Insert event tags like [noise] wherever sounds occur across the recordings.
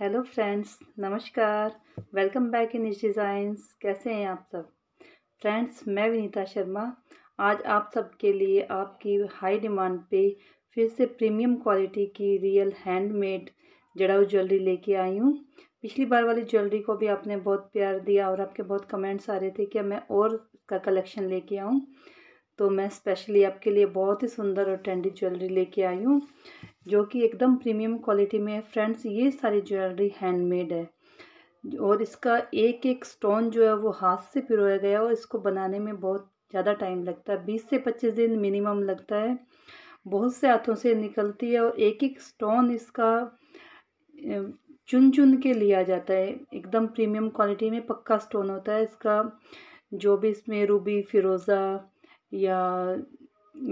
hello friends नमस्कार welcome back in इस designs कैसे हैं आप सब फ्रेंड्स मैं विनीता शर्मा आज आप सब के लिए आपकी हाई डिमांड पे फिर से प्रीमियम क्वालिटी की रियल हैंडमेड जड़ाऊ ज्वेलरी लेके आई हूँ पिछली बार वाली ज्वेलरी को भी आपने बहुत प्यार दिया और आपके बहुत कमेंट्स आ रहे थे कि मैं और का कलेक्शन लेके आऊँ तो मैं स्पेशली आपके लिए बहुत ही सुंदर और ट्रेंडी ज्वेलरी लेके आई हूँ जो कि एकदम प्रीमियम क्वालिटी में है फ्रेंड्स ये सारी ज्वेलरी हैंडमेड है और इसका एक एक स्टोन जो है वो हाथ से पिरोया गया और इसको बनाने में बहुत ज़्यादा टाइम लगता है बीस से पच्चीस दिन मिनिमम लगता है बहुत से हाथों से निकलती है और एक एक स्टोन इसका चुन चुन के लिया जाता है एकदम प्रीमियम क्वालिटी में पक्का स्टोन होता है इसका जो भी इसमें रूबी फिरोज़ा या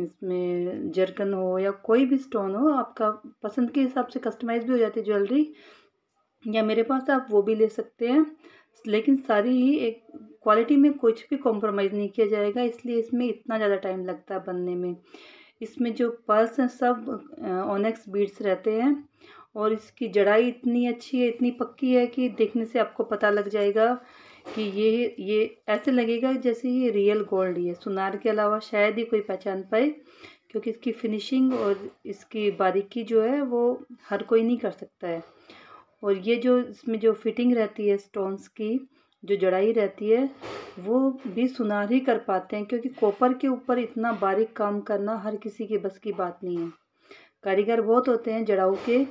इसमें जरकन हो या कोई भी स्टोन हो आपका पसंद के हिसाब से कस्टमाइज भी हो जाती है ज्वेलरी या मेरे पास आप वो भी ले सकते हैं लेकिन सारी ही एक क्वालिटी में कुछ भी कॉम्प्रोमाइज़ नहीं किया जाएगा इसलिए इसमें इतना ज़्यादा टाइम लगता है बनने में इसमें जो पर्स हैं सब ओनेक्स बीड्स रहते हैं और इसकी जड़ाई इतनी अच्छी है इतनी पक्की है कि देखने से आपको पता लग जाएगा कि ये ये ऐसे लगेगा जैसे ये रियल गोल्ड ही है सुनार के अलावा शायद ही कोई पहचान पाए क्योंकि इसकी फिनिशिंग और इसकी बारीकी जो है वो हर कोई नहीं कर सकता है और ये जो इसमें जो फिटिंग रहती है स्टोन्स की जो जड़ाई रहती है वो भी सुनार ही कर पाते हैं क्योंकि कॉपर के ऊपर इतना बारीक काम करना हर किसी के बस की बात नहीं है कारीगर बहुत होते हैं जड़ाऊ के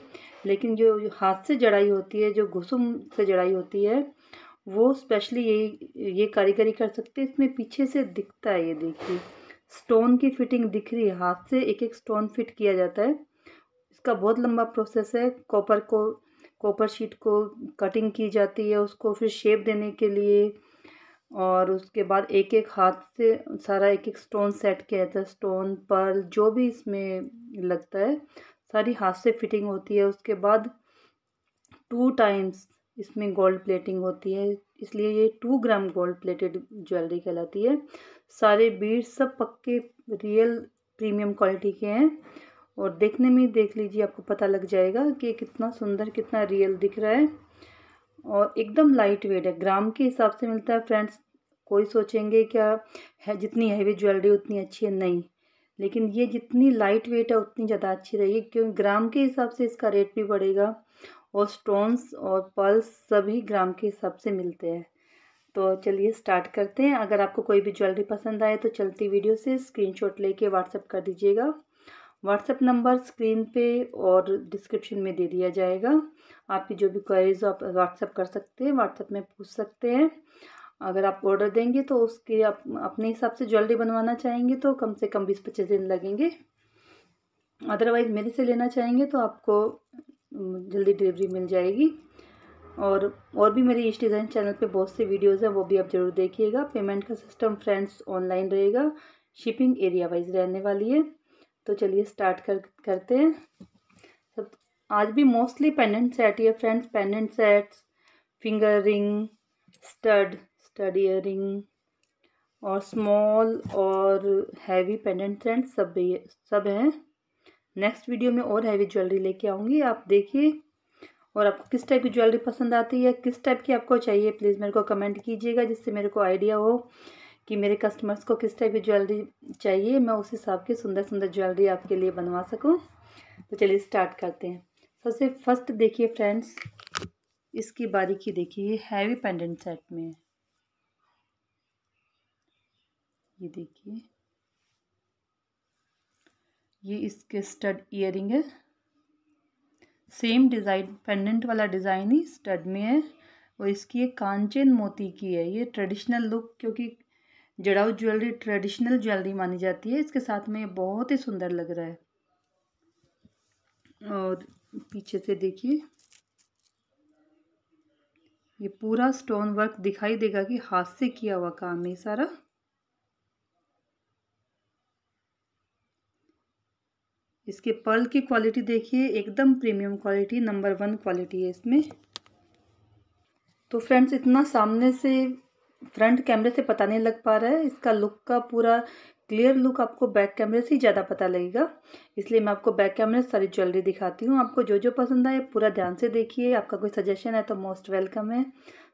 लेकिन जो हाथ से जड़ाई होती है जो घुसुम से जड़ाई होती है वो स्पेशली ये ये कारीगरी कर सकते हैं इसमें पीछे से दिखता है ये देखिए स्टोन की फिटिंग दिख रही है हाथ से एक एक स्टोन फिट किया जाता है इसका बहुत लंबा प्रोसेस है कॉपर को कॉपर शीट को कटिंग की जाती है उसको फिर शेप देने के लिए और उसके बाद एक एक हाथ से सारा एक एक स्टोन सेट किया जाता है स्टोन पर्ल जो भी इसमें लगता है सारी हाथ से फिटिंग होती है उसके बाद टू टाइम्स इसमें गोल्ड प्लेटिंग होती है इसलिए ये two gram gold plated jewellery कहलाती है सारे बीड्स सब पक्के रियल प्रीमियम क्वालिटी के हैं और देखने में देख लीजिए आपको पता लग जाएगा कि कितना सुंदर कितना रियल दिख रहा है और एकदम लाइट वेट है ग्राम के हिसाब से मिलता है फ्रेंड्स कोई सोचेंगे क्या है जितनी हैवी ज्वेलरी उतनी अच्छी है नहीं लेकिन ये जितनी लाइट वेट है उतनी ज़्यादा अच्छी रहेगी क्योंकि ग्राम के हिसाब से इसका रेट भी बढ़ेगा और स्टोन्स और पर्ल्स सभी ग्राम के हिसाब से मिलते हैं तो चलिए स्टार्ट करते हैं अगर आपको कोई भी ज्वेलरी पसंद आए तो चलती वीडियो से स्क्रीनशॉट लेके व्हाट्सअप कर दीजिएगा व्हाट्सअप नंबर स्क्रीन पे और डिस्क्रिप्शन में दे दिया जाएगा आपकी जो भी क्वेरीज आप व्हाट्सअप कर सकते हैं व्हाट्सअप में पूछ सकते हैं अगर आप ऑर्डर देंगे तो उसके आप अपने हिसाब से ज्वेलरी बनवाना चाहेंगे तो कम से कम बीस पच्चीस दिन लगेंगे अदरवाइज़ मेरे से लेना चाहेंगे तो आपको जल्दी डिलीवरी मिल जाएगी और और भी मेरे इस डिज़ाइन चैनल पे बहुत से वीडियोस हैं वो भी आप ज़रूर देखिएगा पेमेंट का सिस्टम फ्रेंड्स ऑनलाइन रहेगा शिपिंग एरिया वाइज रहने वाली है तो चलिए स्टार्ट कर करते हैं सब आज भी मोस्टली पेंडेंट सेट या friends pendant sets finger ring stud stud ear ring और स्मॉल और हैवी पेंडेंट सेट सब सब हैं नेक्स्ट वीडियो में और हैवी ज्वेलरी लेके आऊँगी आप देखिए और आपको किस टाइप की ज्वेलरी पसंद आती है किस टाइप की आपको चाहिए प्लीज़ मेरे को कमेंट कीजिएगा जिससे मेरे को आइडिया हो कि मेरे कस्टमर्स को किस टाइप की ज्वेलरी चाहिए मैं उस हिसाब की सुंदर सुंदर ज्वेलरी आपके लिए बनवा सकूँ तो चलिए स्टार्ट करते हैं सबसे फर्स्ट देखिए फ्रेंड्स इसकी बारीकी देखिए हैवी पेंडेंट सेट में ये देखिए ये इसके स्टड ईयरिंग है सेम डिज़ाइन पेंडेंट वाला डिज़ाइन ही स्टड में है और इसकी एक कांचन मोती की है ये ट्रेडिशनल लुक क्योंकि जड़ाऊ ज्वेलरी ट्रेडिशनल ज्वेलरी मानी जाती है इसके साथ में ये बहुत ही सुंदर लग रहा है और पीछे से देखिए ये पूरा स्टोन वर्क दिखाई देगा कि हाथ से किया हुआ काम है सारा इसके पर्ल की क्वालिटी देखिए एकदम premium quality number one quality है इसमें तो फ्रेंड्स इतना सामने से फ्रंट कैमरे से पता नहीं लग पा रहा है इसका लुक का पूरा क्लियर लुक आपको बैक कैमरे से ही ज़्यादा पता लगेगा इसलिए मैं आपको बैक कैमरे से सारी ज्वेलरी दिखाती हूँ आपको जो जो पसंद आए पूरा ध्यान से देखिए आपका कोई सजेशन है तो मोस्ट वेलकम है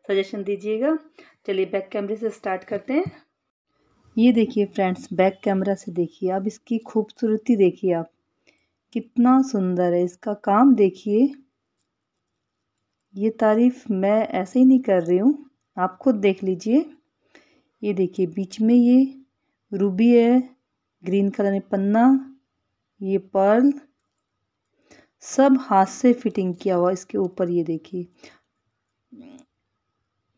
सजेशन दीजिएगा चलिए बैक कैमरे से स्टार्ट करते हैं ये देखिए फ्रेंड्स बैक कैमरा से देखिए आप इसकी खूबसूरती देखिए आप कितना सुंदर है इसका काम देखिए ये तारीफ मैं ऐसे ही नहीं कर रही हूँ आप खुद देख लीजिए ये देखिए बीच में ये रूबी है ग्रीन कलर में पन्ना ये पर्ल सब हाथ से फिटिंग किया हुआ इसके ऊपर ये देखिए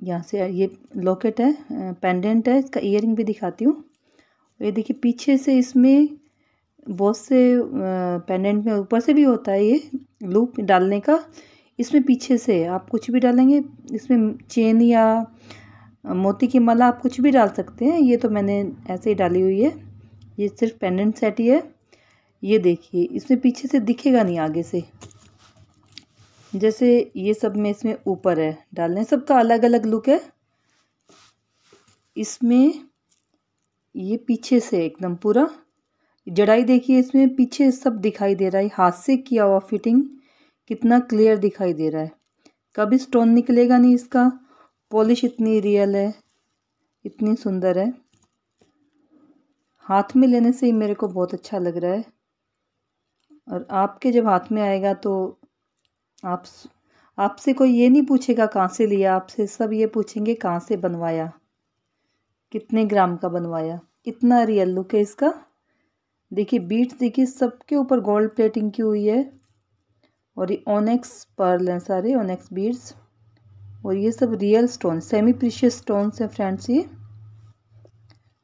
यहाँ से ये लॉकेट है पेंडेंट है इसका इयरिंग भी दिखाती हूँ ये देखिए पीछे से इसमें बहुत से पेंडेंट में ऊपर से भी होता है ये लूप डालने का इसमें पीछे से आप कुछ भी डालेंगे इसमें चेन या मोती की माला आप कुछ भी डाल सकते हैं ये तो मैंने ऐसे ही डाली हुई है ये सिर्फ पेंडेंट सेट ही है ये देखिए इसमें पीछे से दिखेगा नहीं आगे से जैसे ये सब में इसमें ऊपर है डालने सबका अलग अलग लुक है इसमें ये पीछे से एकदम पूरा जड़ाई देखिए इसमें पीछे सब दिखाई दे रहा है हाथ से किया हुआ फिटिंग कितना क्लियर दिखाई दे रहा है कभी स्टोन निकलेगा नहीं इसका पॉलिश इतनी रियल है इतनी सुंदर है हाथ में लेने से ही मेरे को बहुत अच्छा लग रहा है और आपके जब हाथ में आएगा तो आप आपसे कोई ये नहीं पूछेगा कहाँ से लिया आपसे सब ये पूछेंगे कहाँ से बनवाया कितने ग्राम का बनवाया इतना रियल लुक है इसका देखिए बीट्स देखिए सबके ऊपर गोल्ड प्लेटिंग की हुई है और ये ओनेक्स पर्ल हैं सारे ओनेक्स बीट्स और ये सब real stone semi precious stones हैं फ्रेंड्स ये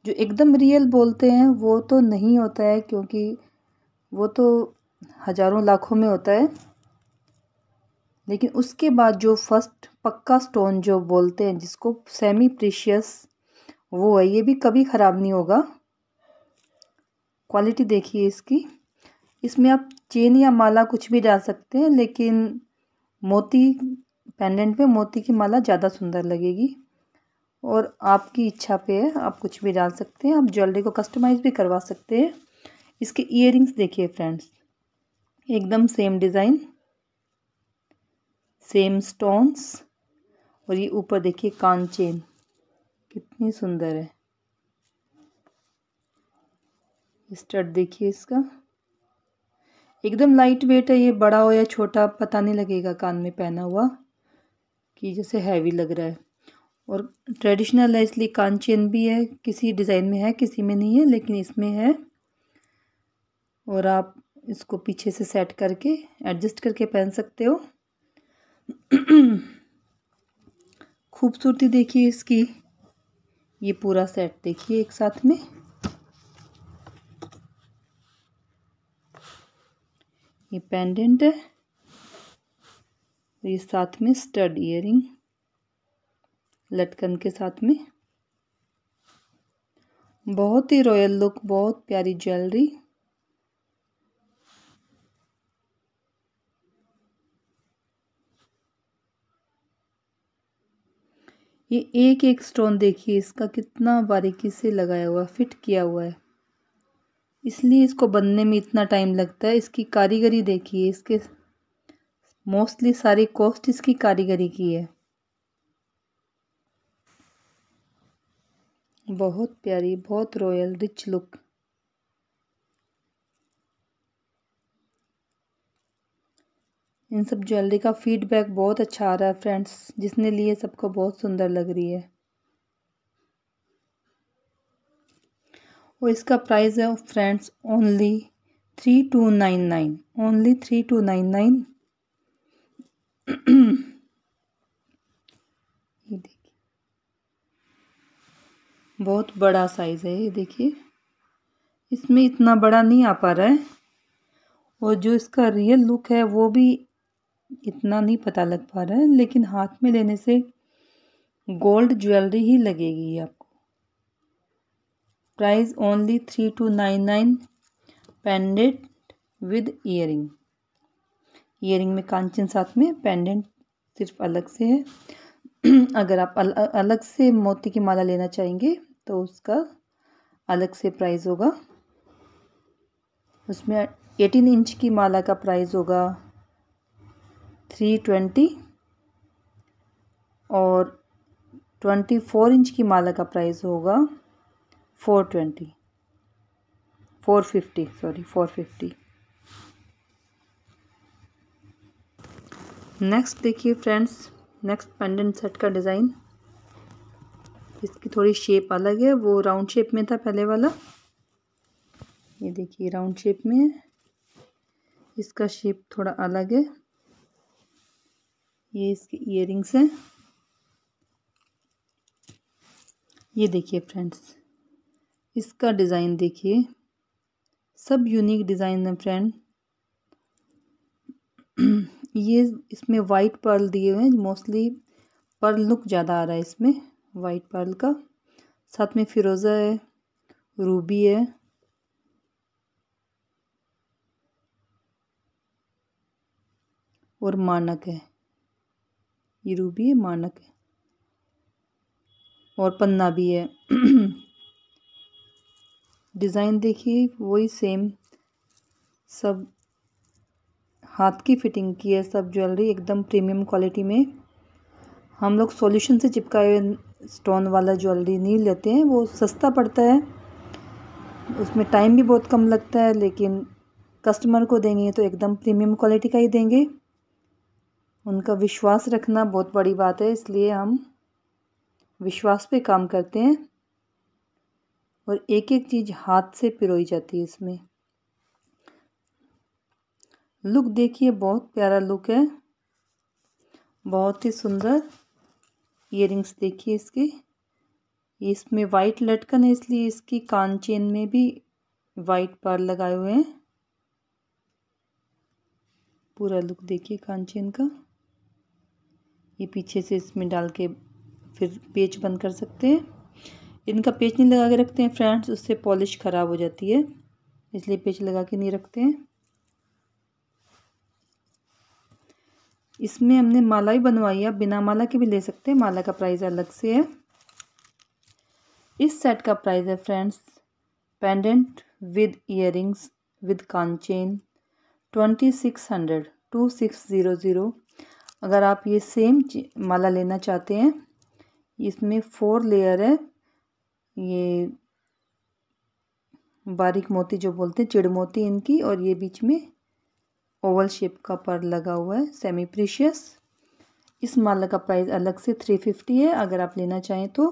जो एकदम रियल बोलते हैं वो तो नहीं होता है क्योंकि वो तो हज़ारों लाखों में होता है लेकिन उसके बाद जो फर्स्ट पक्का स्टोन जो बोलते हैं जिसको सेमी प्रीशियस वो है ये भी कभी ख़राब नहीं होगा क्वालिटी देखिए इसकी इसमें आप चेन या माला कुछ भी डाल सकते हैं लेकिन मोती पेंडेंट पे मोती की माला ज़्यादा सुंदर लगेगी और आपकी इच्छा पे है आप कुछ भी डाल सकते हैं आप ज्वेलरी को कस्टमाइज़ भी करवा सकते हैं इसके इयर देखिए फ्रेंड्स एकदम सेम डिज़ाइन सेम स्टोन्स और ये ऊपर देखिए कान चेन कितनी सुंदर है स्टड देखिए इसका एकदम लाइट वेट है ये बड़ा हो या छोटा पता नहीं लगेगा कान में पहना हुआ कि जैसे हैवी लग रहा है और ट्रेडिशनल है इसलिए कान चेन भी है किसी डिज़ाइन में है किसी में नहीं है लेकिन इसमें है और आप इसको पीछे से सेट करके एडजस्ट करके पहन सकते हो [clears throat] खूबसूरती देखिए इसकी ये पूरा सेट देखिए एक साथ में पेंडेंट है ये साथ में स्टड ईयरिंग लटकन के साथ में बहुत ही रॉयल लुक बहुत प्यारी ज्वेलरी ये एक एक स्टोन देखिए इसका कितना बारीकी से लगाया हुआ फिट किया हुआ है इसलिए इसको बनने में इतना टाइम लगता है इसकी कारीगरी देखिए इसके मोस्टली सारी कॉस्ट इसकी कारीगरी की है बहुत प्यारी बहुत रॉयल रिच लुक इन सब ज्वेलरी का फीडबैक बहुत अच्छा आ रहा है फ्रेंड्स जिसने लिए सबको बहुत सुंदर लग रही है और इसका प्राइस है friends only three two nine nine only three two nine nine ये देखिए बहुत बड़ा साइज़ है ये देखिए इसमें इतना बड़ा नहीं आ पा रहा है और जो इसका रियल लुक है वो भी इतना नहीं पता लग पा रहा है लेकिन हाथ में लेने से गोल्ड ज्वेलरी ही लगेगी आपको price only three two nine nine pendant with earring earring में कांचन साथ में पेंडेंट सिर्फ अलग से है [clears throat] अगर आप अल, अलग से मोती की माला लेना चाहेंगे तो उसका अलग से प्राइस होगा उसमें एटीन इंच की माला का प्राइस होगा थ्री ट्वेंटी और ट्वेंटी फोर इंच की माला का प्राइस होगा four twenty four fifty sorry four fifty next देखिए फ्रेंड्स नेक्स्ट पेंडेंट सेट का डिज़ाइन इसकी थोड़ी शेप अलग है वो राउंड शेप में था पहले वाला ये देखिए राउंड शेप में है इसका शेप थोड़ा अलग है ये इसके इयर हैं ये देखिए फ्रेंड्स इसका डिज़ाइन देखिए सब यूनिक डिज़ाइन है फ्रेंड ये इसमें वाइट पर्ल दिए हुए हैं मोस्टली पर्ल लुक ज़्यादा आ रहा है इसमें वाइट पर्ल का साथ में फिरोज़ा है रूबी है और मानक है ये रूबी है मानक है और पन्ना भी है डिज़ाइन देखिए वही सेम सब हाथ की फिटिंग की है सब ज्वेलरी एकदम प्रीमियम क्वालिटी में हम लोग सॉल्यूशन से चिपकाए स्टोन वाला ज्वेलरी नहीं लेते हैं वो सस्ता पड़ता है उसमें टाइम भी बहुत कम लगता है लेकिन कस्टमर को देंगे तो एकदम प्रीमियम क्वालिटी का ही देंगे उनका विश्वास रखना बहुत बड़ी बात है इसलिए हम विश्वास पे काम करते हैं और एक एक चीज़ हाथ से पिरोई जाती है इसमें लुक देखिए बहुत प्यारा लुक है बहुत ही सुंदर इयर देखिए इसकी इसमें वाइट लटकन है इसलिए इसकी कान चेन में भी वाइट पार लगाए हुए हैं पूरा लुक देखिए कान चेन का ये पीछे से इसमें डाल के फिर पेच बंद कर सकते हैं इनका पेच नहीं लगा के रखते हैं फ्रेंड्स उससे पॉलिश ख़राब हो जाती है इसलिए पेच लगा के नहीं रखते हैं इसमें हमने माला भी बनवाई है बिना माला के भी ले सकते हैं माला का प्राइस अलग से है इस सेट का प्राइस है friends pendant with ear with कानचेन twenty six hundred two six zero zero अगर आप ये सेम माला लेना चाहते हैं इसमें फोर लेयर है ये बारीक मोती जो बोलते हैं चिड़ मोती इनकी और ये बीच में ओवल शेप का पर लगा हुआ है सेमी प्रीशियस इस माला का प्राइस अलग से थ्री फिफ्टी है अगर आप लेना चाहें तो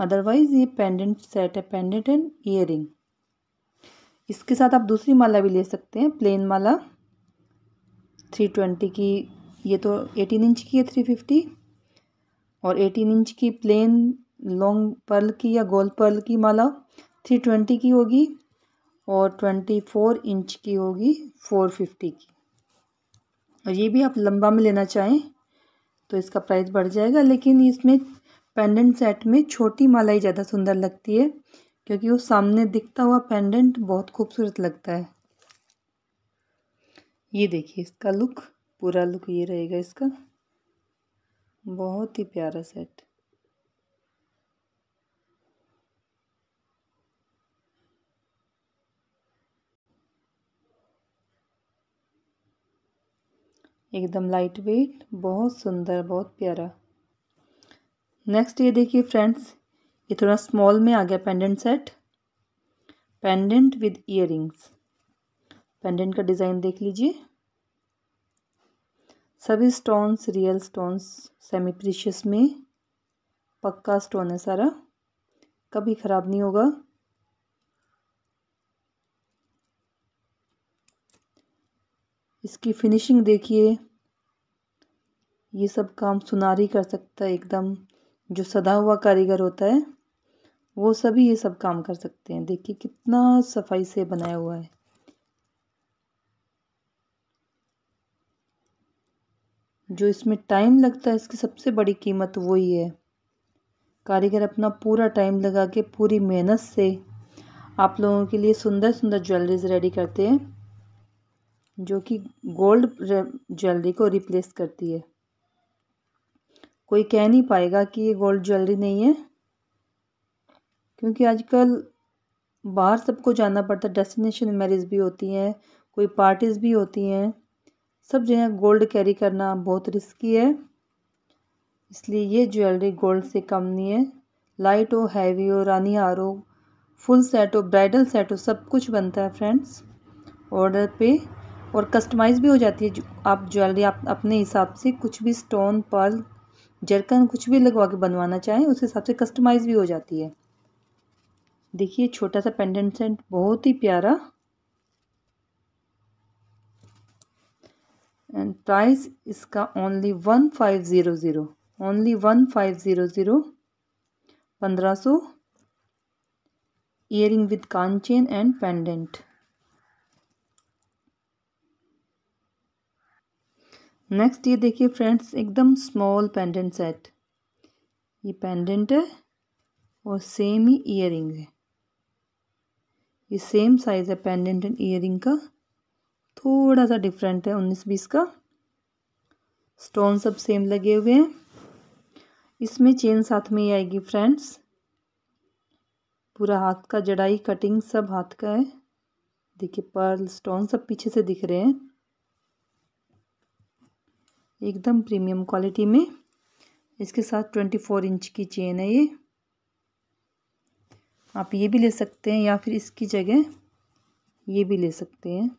अदरवाइज़ ये पेंडेंट सेट है पेंडेंट एंड ईयर इसके साथ आप दूसरी माला भी ले सकते हैं प्लेन माला थ्री ट्वेंटी की ये तो एटीन इंच की है थ्री फिफ्टी और एटीन इंच की प्लेन लॉन्ग पर्ल की या गोल पर्ल की माला थ्री ट्वेंटी की होगी और ट्वेंटी फोर इंच की होगी फोर फिफ्टी की और ये भी आप लंबा में लेना चाहें तो इसका प्राइस बढ़ जाएगा लेकिन इसमें पेंडेंट सेट में छोटी माला ही ज़्यादा सुंदर लगती है क्योंकि वो सामने दिखता हुआ पेंडेंट बहुत खूबसूरत लगता है ये देखिए इसका लुक पूरा लुक ये रहेगा इसका बहुत ही प्यारा सेट एकदम लाइट वेट बहुत सुंदर बहुत प्यारा नेक्स्ट ये देखिए फ्रेंड्स ये थोड़ा स्मॉल में आ गया pendant set pendant with ear pendant का डिज़ाइन देख लीजिए सभी stones real stones semi precious में पक्का स्टोन है सारा कभी ख़राब नहीं होगा इसकी फिनिशिंग देखिए ये सब काम सुनारी कर सकता है एकदम जो सदा हुआ कारीगर होता है वो सभी ये सब काम कर सकते हैं देखिए कितना सफाई से बनाया हुआ है जो इसमें टाइम लगता है इसकी सबसे बड़ी कीमत वही है कारीगर अपना पूरा टाइम लगा के पूरी मेहनत से आप लोगों के लिए सुंदर सुंदर ज्वेलरीज रेडी करते हैं जो कि गोल्ड ज्वेलरी को रिप्लेस करती है कोई कह नहीं पाएगा कि ये गोल्ड ज्वेलरी नहीं है क्योंकि आजकल बाहर सबको जाना पड़ता है डेस्टिनेशन मैरिज भी होती हैं कोई पार्टीज़ भी होती हैं सब जगह गोल्ड कैरी करना बहुत रिस्की है इसलिए ये ज्वेलरी गोल्ड से कम नहीं है लाइट हो हैवी हो रानी हार हो फुल सेट हो ब्राइडल सेट हो सब कुछ बनता है फ्रेंड्स ऑर्डर पे और कस्टमाइज भी हो जाती है आप ज्वेलरी आप अपने हिसाब से कुछ भी स्टोन पर्ल जरकन कुछ भी लगवा के बनवाना चाहें उस हिसाब से कस्टमाइज भी हो जाती है देखिए छोटा सा पेंडेंट सेट बहुत ही प्यारा एंड प्राइस इसका only one five zero zero only one five zero zero पंद्रह सौ ईयरिंग विद कान चेन एंड पेंडेंट नेक्स्ट ये देखिए फ्रेंड्स एकदम स्मॉल पेंडेंट सेट ये पेंडेंट है और सेम ही इयर है ये सेम साइज़ है पेंडेंट एंड इयर का थोड़ा सा डिफरेंट है उन्नीस बीस का स्टोन सब सेम लगे हुए हैं इसमें चेन साथ में ही आएगी फ्रेंड्स पूरा हाथ का जड़ाई कटिंग सब हाथ का है देखिए पर्ल स्टोन सब पीछे से दिख रहे हैं एकदम प्रीमियम क्वालिटी में इसके साथ ट्वेंटी फोर इंच की चेन है ये आप ये भी ले सकते हैं या फिर इसकी जगह ये भी ले सकते हैं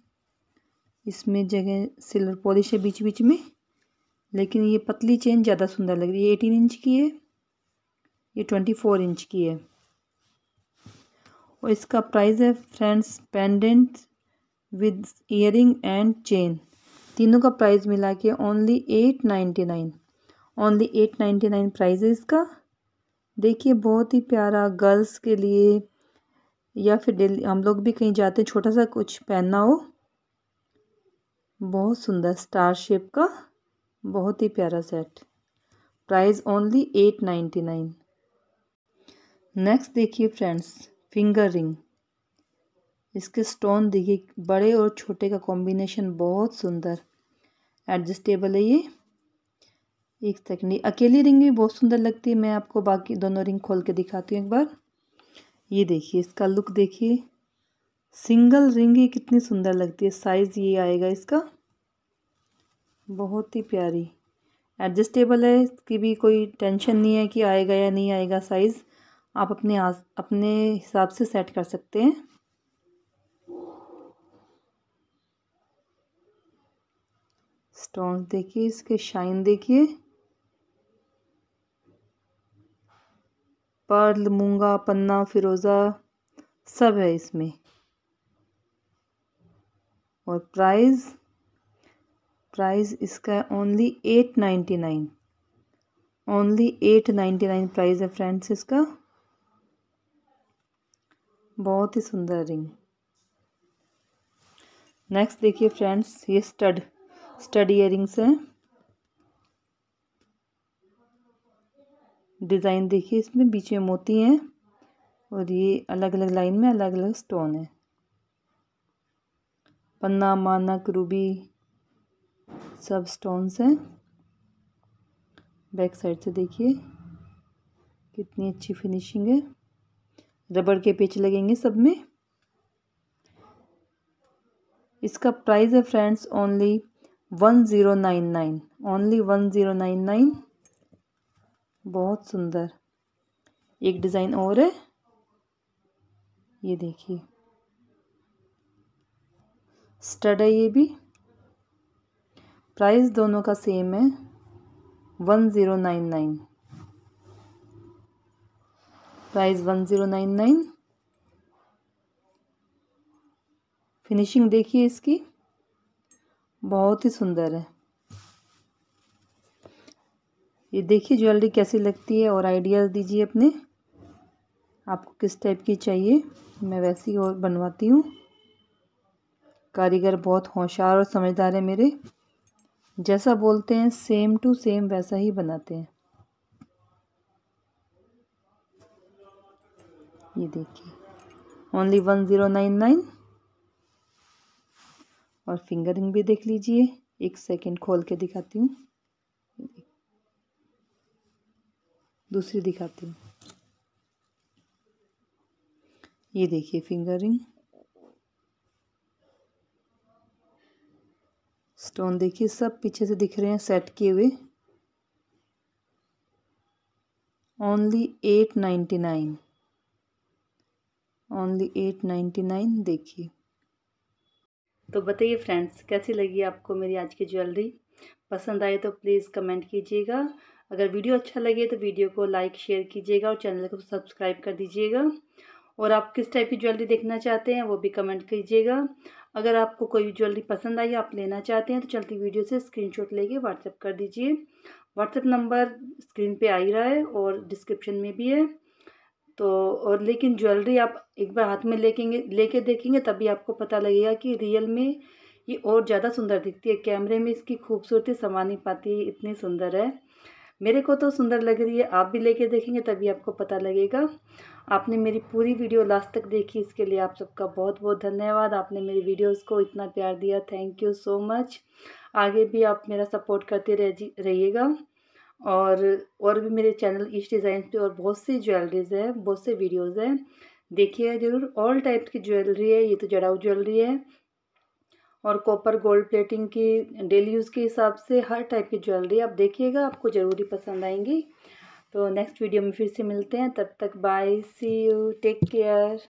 इसमें जगह सिल्वर पॉलिश है बीच बीच में लेकिन ये पतली चेन ज़्यादा सुंदर लग रही है एटीन इंच की है ये ट्वेंटी फोर इंच की है और इसका प्राइस है friends pendant with earring and chain तीनों का प्राइस मिला के only eight ninety nine only eight ninety nine price है इसका देखिए बहुत ही प्यारा गर्ल्स के लिए या फिर डेली हम लोग भी कहीं जाते छोटा सा कुछ पहनना हो बहुत सुंदर स्टार शेप का बहुत ही प्यारा set price only eight ninety nine next देखिए फ्रेंड्स फिंगर रिंग इसके स्टोन देखिए बड़े और छोटे का कॉम्बिनेशन बहुत सुंदर एडजस्टेबल है ये एक सेकंड अकेली रिंग भी बहुत सुंदर लगती है मैं आपको बाकी दोनों रिंग खोल के दिखाती हूँ एक बार ये देखिए इसका लुक देखिए सिंगल रिंग ही कितनी सुंदर लगती है साइज़ ये आएगा इसका बहुत ही प्यारी एडजस्टेबल है इसकी भी कोई टेंशन नहीं है कि आएगा या नहीं आएगा साइज़ आप अपने अपने हिसाब से सेट कर सकते हैं स्टोन्स देखिए इसके शाइन देखिए पर्ल मूंगा पन्ना फिरोज़ा सब है इसमें और प्राइस प्राइस इसका only eight ninety nine only eight ninety nine price है फ्रेंड्स इसका बहुत ही सुंदर रिंग नेक्स्ट देखिए फ्रेंड्स ये स्टड स्टड इयरिंग्स हैं डिज़ाइन देखिए इसमें बीच में मोती हैं और ये अलग अलग लाइन में अलग अलग स्टोन है पन्ना मानक रूबी सब स्टोन्स हैं बैक साइड से देखिए कितनी अच्छी फिनिशिंग है रबड़ के पेच लगेंगे सब में इसका प्राइस है friends only one zero nine nine only one zero nine nine बहुत सुंदर एक डिज़ाइन और है ये देखिए स्टड है ये भी प्राइस दोनों का सेम है one zero nine nine price one zero nine nine finishing देखिए इसकी बहुत ही सुंदर है ये देखिए ज्वेलरी कैसी लगती है और आइडियाज़ दीजिए अपने आपको किस टाइप की चाहिए मैं वैसी और बनवाती हूँ कारीगर बहुत होशियार और समझदार है मेरे जैसा बोलते हैं सेम टू सेम वैसा ही बनाते हैं ये देखिए only one zero nine nine और फिंगर रिंग भी देख लीजिए एक सेकंड खोल के दिखाती हूँ दूसरी दिखाती हूँ ये देखिए फिंगर रिंग स्टोन देखिए सब पीछे से दिख रहे हैं सेट किए हुए only eight ninety nine only eight ninety nine देखिए तो बताइए फ्रेंड्स कैसी लगी आपको मेरी आज की ज्वेलरी पसंद आए तो प्लीज़ कमेंट कीजिएगा अगर वीडियो अच्छा लगे तो वीडियो को लाइक शेयर कीजिएगा और चैनल को सब्सक्राइब कर दीजिएगा और आप किस टाइप की ज्वेलरी देखना चाहते हैं वो भी कमेंट कीजिएगा अगर आपको कोई ज्वेलरी पसंद आई आप लेना चाहते हैं तो चलती वीडियो से स्क्रीनशॉट लेके व्हाट्सएप कर दीजिए व्हाट्सएप नंबर स्क्रीन पे आ ही रहा है और डिस्क्रिप्शन में भी है तो और लेकिन ज्वेलरी आप एक बार हाथ में लेकेंगे लेके देखेंगे तभी आपको पता लगेगा कि रियल में ये और ज़्यादा सुंदर दिखती है कैमरे में इसकी खूबसूरती समा नहीं पाती है इतनी सुंदर है मेरे को तो सुंदर लग रही है आप भी लेके देखेंगे तभी आपको पता लगेगा आपने मेरी पूरी वीडियो लास्ट तक देखी इसके लिए आप सबका बहुत बहुत धन्यवाद आपने मेरी वीडियोस को इतना प्यार दिया थैंक यू सो मच आगे भी आप मेरा सपोर्ट करते रहिएगा और और भी मेरे चैनल ईश डिज़ाइन पे और बहुत सी ज्वेलरीज हैं बहुत से वीडियोस हैं देखिए ज़रूर ऑल टाइप की ज्वेलरी है ये तो जड़ाऊ ज्वेलरी है और कॉपर गोल्ड प्लेटिंग की डेली यूज़ के हिसाब से हर टाइप की ज्वेलरी आप देखिएगा आपको ज़रूर ही पसंद आएंगी तो नेक्स्ट वीडियो में फिर से मिलते हैं तब तक bye see you take care